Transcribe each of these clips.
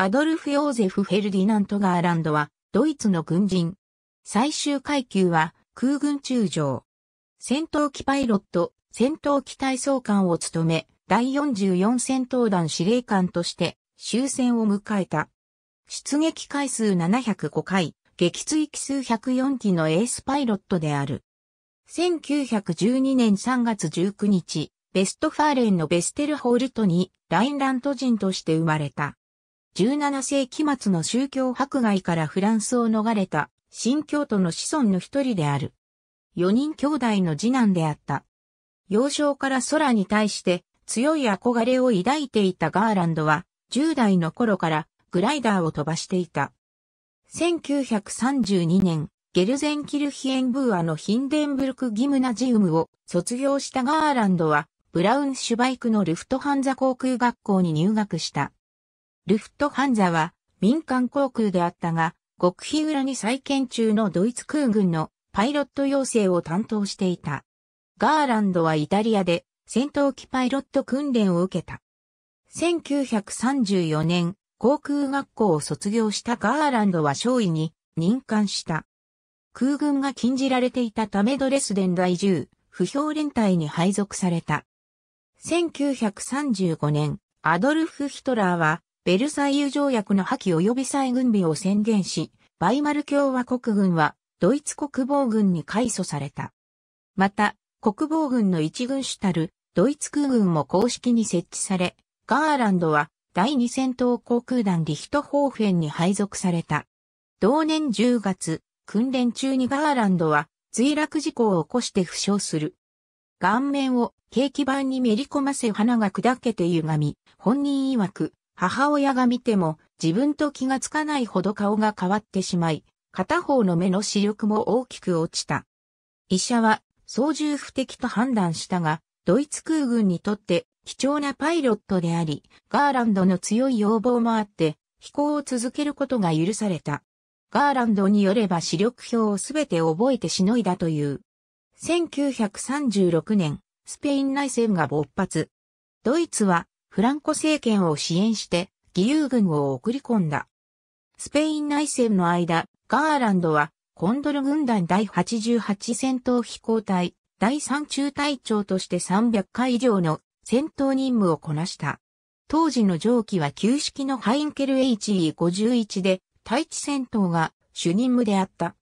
アドルフ・ヨーゼフ・フェルディナント・ガーランドは、ドイツの軍人。最終階級は、空軍中将。戦闘機パイロット、戦闘機体操官を務め、第44戦闘団司令官として、終戦を迎えた。出撃回数705回、撃墜機数104機のエースパイロットである。1912年3月19日、ベストファーレンのベステルホールトに、ラインラント人として生まれた。17世紀末の宗教迫害からフランスを逃れた新教徒の子孫の一人である。4人兄弟の次男であった。幼少から空に対して強い憧れを抱いていたガーランドは10代の頃からグライダーを飛ばしていた。1932年、ゲルゼンキルヒエンブーアのヒンデンブルクギムナジウムを卒業したガーランドは、ブラウンシュバイクのルフトハンザ航空学校に入学した。ルフトハンザは民間航空であったが、極秘裏に再建中のドイツ空軍のパイロット養成を担当していた。ガーランドはイタリアで戦闘機パイロット訓練を受けた。1934年、航空学校を卒業したガーランドは少尉に任官した。空軍が禁じられていたためドレスデン10、不評連隊に配属された。1935年、アドルフ・ヒトラーはベルサイユ条約の破棄及び再軍備を宣言し、バイマル共和国軍はドイツ国防軍に改組された。また、国防軍の一軍主たるドイツ空軍も公式に設置され、ガーランドは第二戦闘航空団リヒトホーフェンに配属された。同年10月、訓練中にガーランドは墜落事故を起こして負傷する。顔面を景気キ板にめり込ませ花が砕けて歪み、本人曰く母親が見ても自分と気がつかないほど顔が変わってしまい、片方の目の視力も大きく落ちた。医者は操縦不適と判断したが、ドイツ空軍にとって貴重なパイロットであり、ガーランドの強い要望もあって、飛行を続けることが許された。ガーランドによれば視力表をすべて覚えてしのいだという。1936年、スペイン内戦が勃発。ドイツはフランコ政権を支援して義勇軍を送り込んだ。スペイン内戦の間、ガーランドはコンドル軍団第88戦闘飛行隊第3中隊長として300回以上の戦闘任務をこなした。当時の上記は旧式のハインケル HE51 で対地戦闘が主任務であった。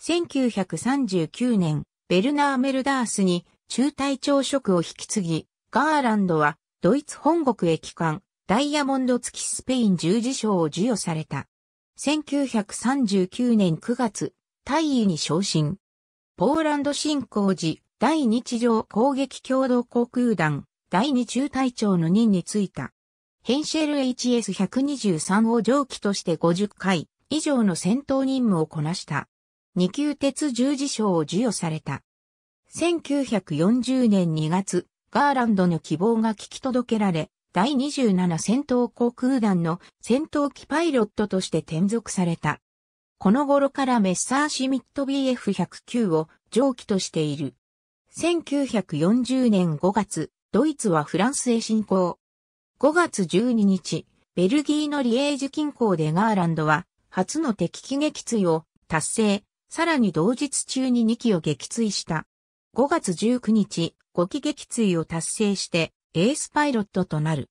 1939年、ベルナー・メルダースに中隊長職を引き継ぎ、ガーランドはドイツ本国駅間、ダイヤモンド付きスペイン十字章を授与された。1939年9月、大尉に昇進。ポーランド侵攻時、第日常攻撃共同航空団、第二中隊長の任に就いた。ヘンシェル HS123 を上記として50回以上の戦闘任務をこなした。二級鉄十字章を授与された。1940年2月、ガーランドの希望が聞き届けられ、第27戦闘航空団の戦闘機パイロットとして転属された。この頃からメッサーシミット BF109 を上気としている。1940年5月、ドイツはフランスへ侵攻。5月12日、ベルギーのリエージュ近郊でガーランドは、初の敵機撃墜を達成、さらに同日中に2機を撃墜した。5月19日、5期撃墜を達成してエースパイロットとなる。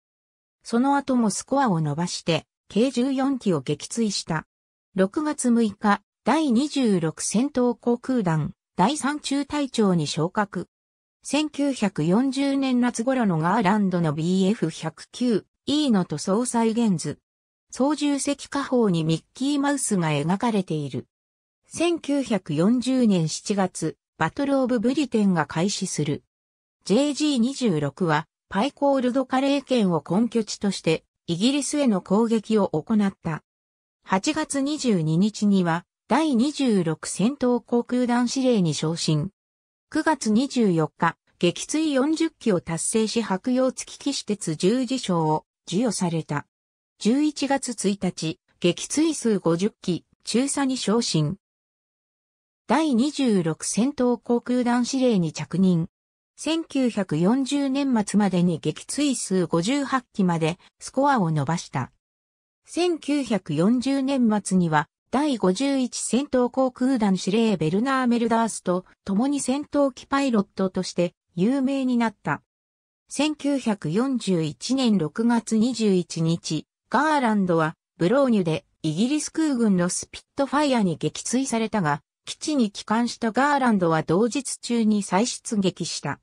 その後もスコアを伸ばして計14機を撃墜した。6月6日、第26戦闘航空団第3中隊長に昇格。1940年夏頃のガーランドの BF109E の塗装再現図。操縦席下方にミッキーマウスが描かれている。1940年7月、バトルオブブリテンが開始する。JG26 はパイコールドカレー圏を根拠地としてイギリスへの攻撃を行った。8月22日には第26戦闘航空団司令に昇進。9月24日、撃墜40機を達成し白洋付き騎士鉄十字章を授与された。11月1日、撃墜数50機、中佐に昇進。第26戦闘航空団司令に着任。1940年末までに撃墜数58機までスコアを伸ばした。1940年末には第51戦闘航空団司令ベルナー・メルダースと共に戦闘機パイロットとして有名になった。1941年6月21日、ガーランドはブローニュでイギリス空軍のスピットファイアに撃墜されたが、基地に帰還したガーランドは同日中に再出撃した。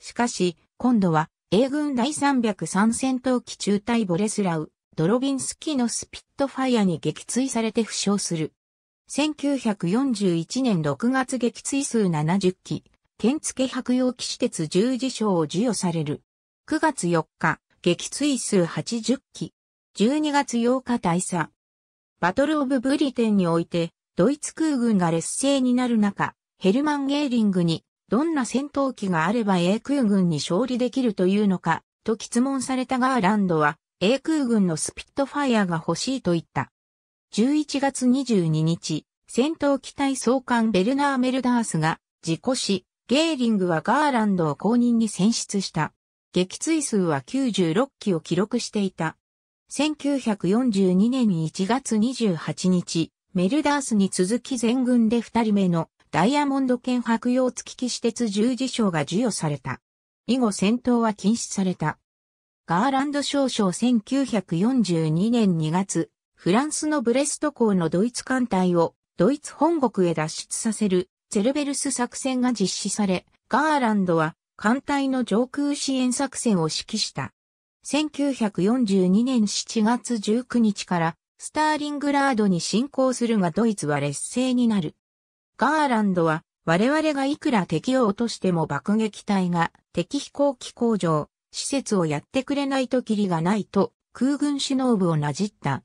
しかし、今度は、英軍第303戦闘機中隊ボレスラウ、ドロビンスキーのスピットファイアに撃墜されて負傷する。1941年6月撃墜数70機、剣付白用騎士鉄十字章を授与される。9月4日、撃墜数80機。12月8日大佐。バトルオブブリテンにおいて、ドイツ空軍が劣勢になる中、ヘルマン・ゲーリングにどんな戦闘機があれば英空軍に勝利できるというのか、と質問されたガーランドは、英空軍のスピットファイアが欲しいと言った。11月22日、戦闘機隊総監ベルナー・メルダースが、事故死、ゲーリングはガーランドを公認に選出した。撃墜数は96機を記録していた。1942年1月28日、メルダースに続き全軍で2人目のダイヤモンド剣白用付き騎士鉄十字章が授与された。以後戦闘は禁止された。ガーランド少将1942年2月、フランスのブレスト港のドイツ艦隊をドイツ本国へ脱出させるゼルベルス作戦が実施され、ガーランドは艦隊の上空支援作戦を指揮した。1942年7月19日からスターリングラードに進行するがドイツは劣勢になる。ガーランドは、我々がいくら敵を落としても爆撃隊が敵飛行機工場、施設をやってくれないときりがないと空軍首脳部をなじった。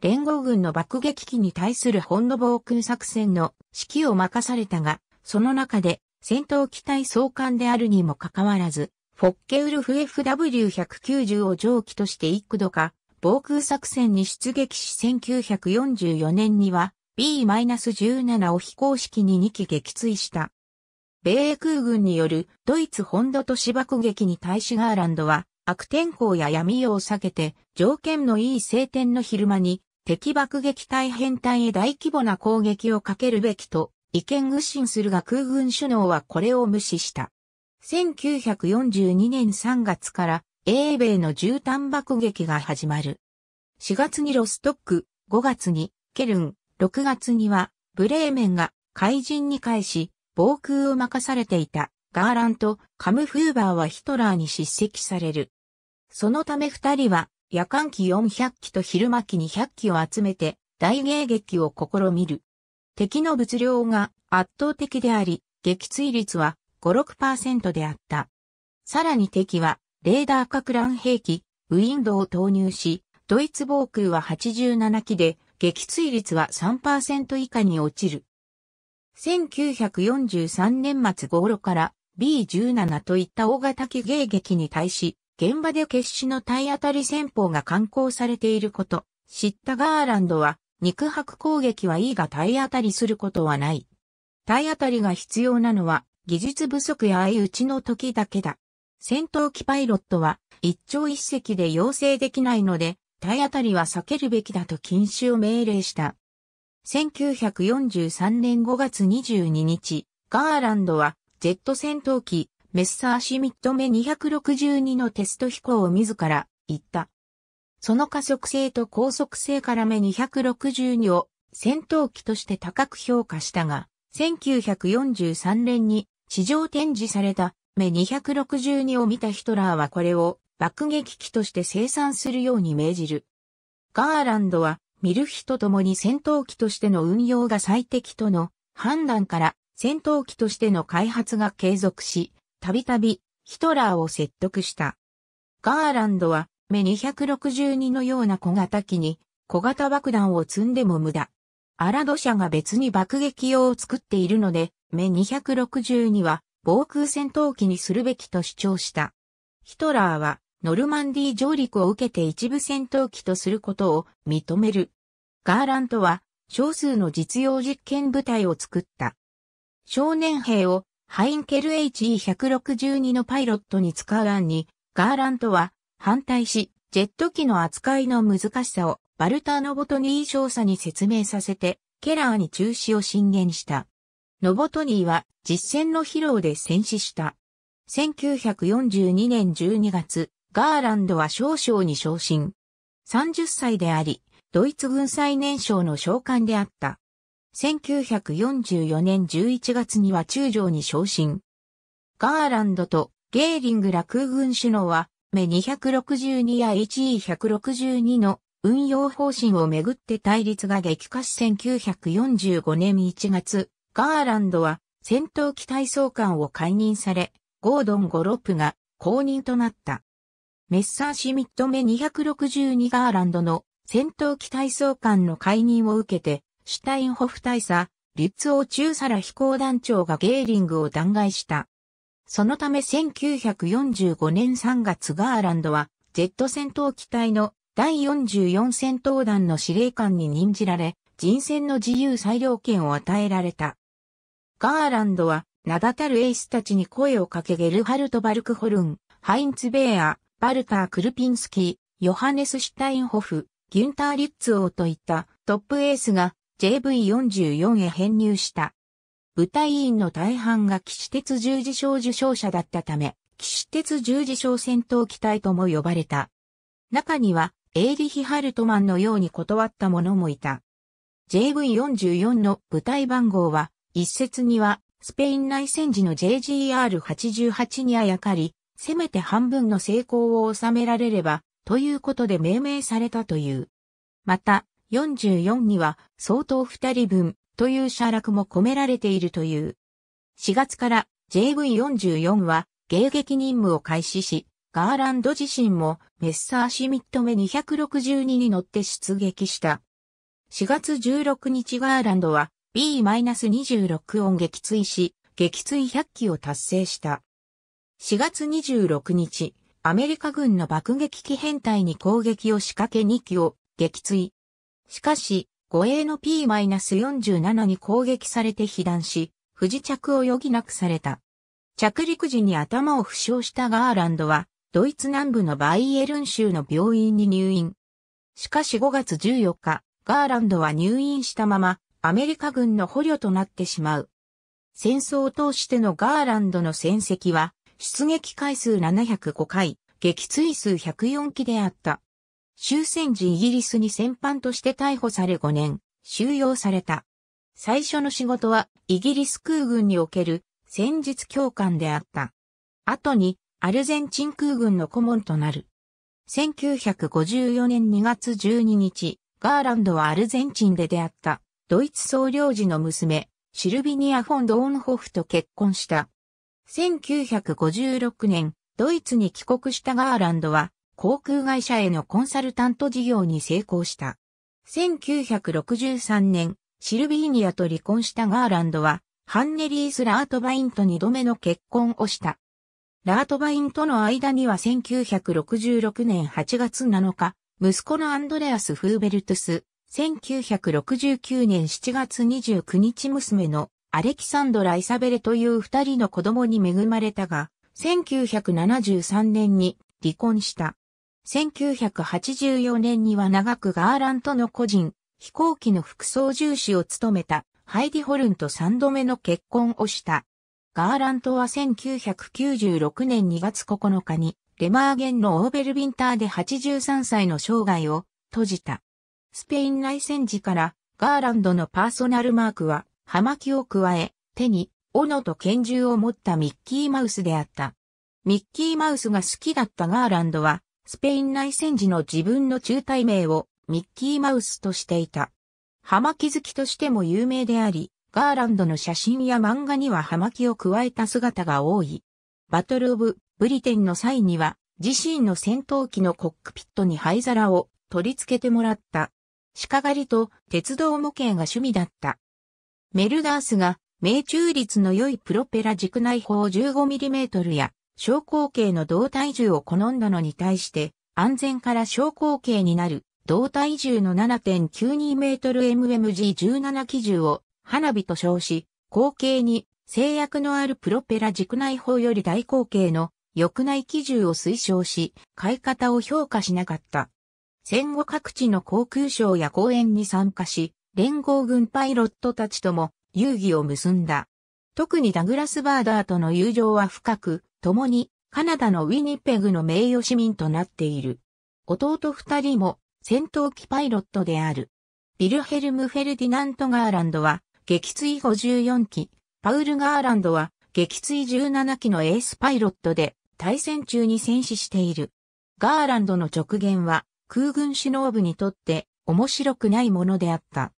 連合軍の爆撃機に対する本土防空作戦の指揮を任されたが、その中で戦闘機隊総監であるにもかかわらず、フォッケウルフ FW190 を蒸気として幾度か防空作戦に出撃し1944年には B-17 を非公式に2機撃墜した。米英空軍によるドイツ本土都市爆撃に対しガーランドは悪天候や闇夜を避けて条件のいい晴天の昼間に敵爆撃隊編隊へ大規模な攻撃をかけるべきと意見愚信するが空軍首脳はこれを無視した。1942年3月から英米の絨毯爆撃が始まる。4月にロストック、5月にケルン、6月には、ブレーメンが怪人に返し、防空を任されていたガーランとカムフーバーはヒトラーに叱責される。そのため二人は夜間機400機と昼間機200機を集めて大迎撃を試みる。敵の物量が圧倒的であり、撃墜率は5、6%であった。さらに敵はレーダー各乱兵器、ウィンドウを投入し、ドイツ防空は87機で撃墜率は3%以下に落ちる。1943年末頃から B17 といった大型機迎撃に対し、現場で決死の体当たり戦法が刊行されていること、知ったガーランドは、肉薄攻撃はいいが体当たりすることはない。体当たりが必要なのは、技術不足や相打ちの時だけだ。戦闘機パイロットは、一朝一夕で要請できないので、体当たりは避けるべきだと禁止を命令した。1943年5月22日、ガーランドは、ジェット戦闘機、メッサーシミット目262のテスト飛行を自ら、行った。その加速性と高速性から目262を、戦闘機として高く評価したが、1943年に、地上展示された、目262を見たヒトラーはこれを爆撃機として生産するように命じる。ガーランドは、ミルヒと共に戦闘機としての運用が最適との判断から戦闘機としての開発が継続し、たびたびヒトラーを説得した。ガーランドは、目262のような小型機に小型爆弾を積んでも無駄。アラド社が別に爆撃用を作っているので、目262は防空戦闘機にするべきと主張した。ヒトラーはノルマンディー上陸を受けて一部戦闘機とすることを認める。ガーラントは少数の実用実験部隊を作った。少年兵をハインケル HE162 のパイロットに使う案に、ガーラントは反対し、ジェット機の扱いの難しさをバルター・ノボトニー少佐に説明させて、ケラーに中止を進言した。ノボトニーは実戦の疲労で戦死した。1942年12月、ガーランドは少将に昇進。30歳であり、ドイツ軍最年少の将官であった。1944年11月には中将に昇進。ガーランドとゲーリングら空軍首脳は、目262や HE162 の運用方針をめぐって対立が激化し1945年1月、ガーランドは戦闘機体操官を解任され、ゴードン・ゴロップが公認となった。メッサーシミット目262ガーランドの戦闘機体操官の解任を受けて、シュタインホフ大佐、リュッツオ中ラ飛行団長がゲーリングを弾劾した。そのため1945年3月ガーランドは、Z 戦闘機体の第44戦闘団の司令官に任じられ、人選の自由裁量権を与えられた。ガーランドは、名だたるエースたちに声をかけゲルハルト・バルクホルン、ハインツ・ベーア、バルター・クルピンスキー、ヨハネス・シュタインホフ、ギュンター・リッツ王ーといったトップエースが JV44 へ編入した。部隊員の大半が騎士鉄十字章受章者だったため、騎士鉄十字章戦闘機隊とも呼ばれた。中には、エイリヒ・ハルトマンのように断った者もいた。JV44 の部隊番号は、一説には、スペイン内戦時の JGR88 にあやかり、せめて半分の成功を収められれば、ということで命名されたという。また、44には相当2人分という写楽も込められているという。4月から JV44 は迎撃任務を開始し、ガーランド自身もメッサーシミット目262に乗って出撃した。4月16日ガーランドは B-26 音撃墜し、撃墜100機を達成した。4月26日、アメリカ軍の爆撃機編隊に攻撃を仕掛け2機を撃墜。しかし、護衛の P-47 に攻撃されて被弾し、不時着を余儀なくされた。着陸時に頭を負傷したガーランドは、ドイツ南部のバイエルン州の病院に入院。しかし5月14日、ガーランドは入院したまま、アメリカ軍の捕虜となってしまう。戦争を通してのガーランドの戦績は、出撃回数705回、撃墜数104機であった。終戦時イギリスに戦犯として逮捕され5年、収容された。最初の仕事はイギリス空軍における戦術教官であった。後にアルゼンチン空軍の顧問となる。1954年2月12日、ガーランドはアルゼンチンで出会ったドイツ総領事の娘、シルビニア・フォン・ドーンホフと結婚した。1956年、ドイツに帰国したガーランドは、航空会社へのコンサルタント事業に成功した。1963年、シルビーニアと離婚したガーランドは、ハンネリース・ラートバインと二度目の結婚をした。ラートバインとの間には1966年8月7日、息子のアンドレアス・フーベルトゥス、1969年7月29日娘のアレキサンドラ・イサベレという二人の子供に恵まれたが、1973年に離婚した。1984年には長くガーランとの個人、飛行機の副操縦士を務めたハイディ・ホルンと三度目の結婚をした。ガーラントは1996年2月9日にレマーゲンのオーベルビンターで83歳の生涯を閉じた。スペイン内戦時からガーランドのパーソナルマークは葉巻を加え、手に、斧と拳銃を持ったミッキーマウスであった。ミッキーマウスが好きだったガーランドは、スペイン内戦時の自分の中隊名をミッキーマウスとしていた。葉巻好きとしても有名であり、ガーランドの写真や漫画には葉巻を加えた姿が多い。バトル・オブ・ブリテンの際には、自身の戦闘機のコックピットに灰皿を取り付けてもらった。鹿狩りと鉄道模型が趣味だった。メルダースが命中率の良いプロペラ軸内砲 15mm や小口径の胴体銃を好んだのに対して安全から小口径になる胴体銃の 7.92mmMMG17 機銃を花火と称し、後継に制約のあるプロペラ軸内砲より大口径の翼内機銃を推奨し、買い方を評価しなかった。戦後各地の航空ショーや講演に参加し、連合軍パイロットたちとも遊戯を結んだ。特にダグラス・バーダーとの友情は深く、共にカナダのウィニペグの名誉市民となっている。弟二人も戦闘機パイロットである。ビルヘルム・フェルディナント・ガーランドは撃墜54機、パウル・ガーランドは撃墜17機のエースパイロットで対戦中に戦死している。ガーランドの直言は空軍首脳部にとって面白くないものであった。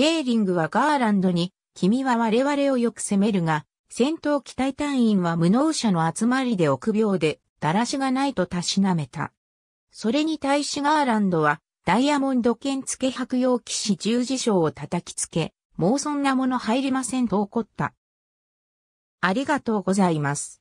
ゲーリングはガーランドに、君は我々をよく責めるが、戦闘機隊隊員は無能者の集まりで臆病で、だらしがないとたしなめた。それに対しガーランドは、ダイヤモンド剣付白用騎士十字章を叩きつけ、もうそんなもの入りませんと怒った。ありがとうございます。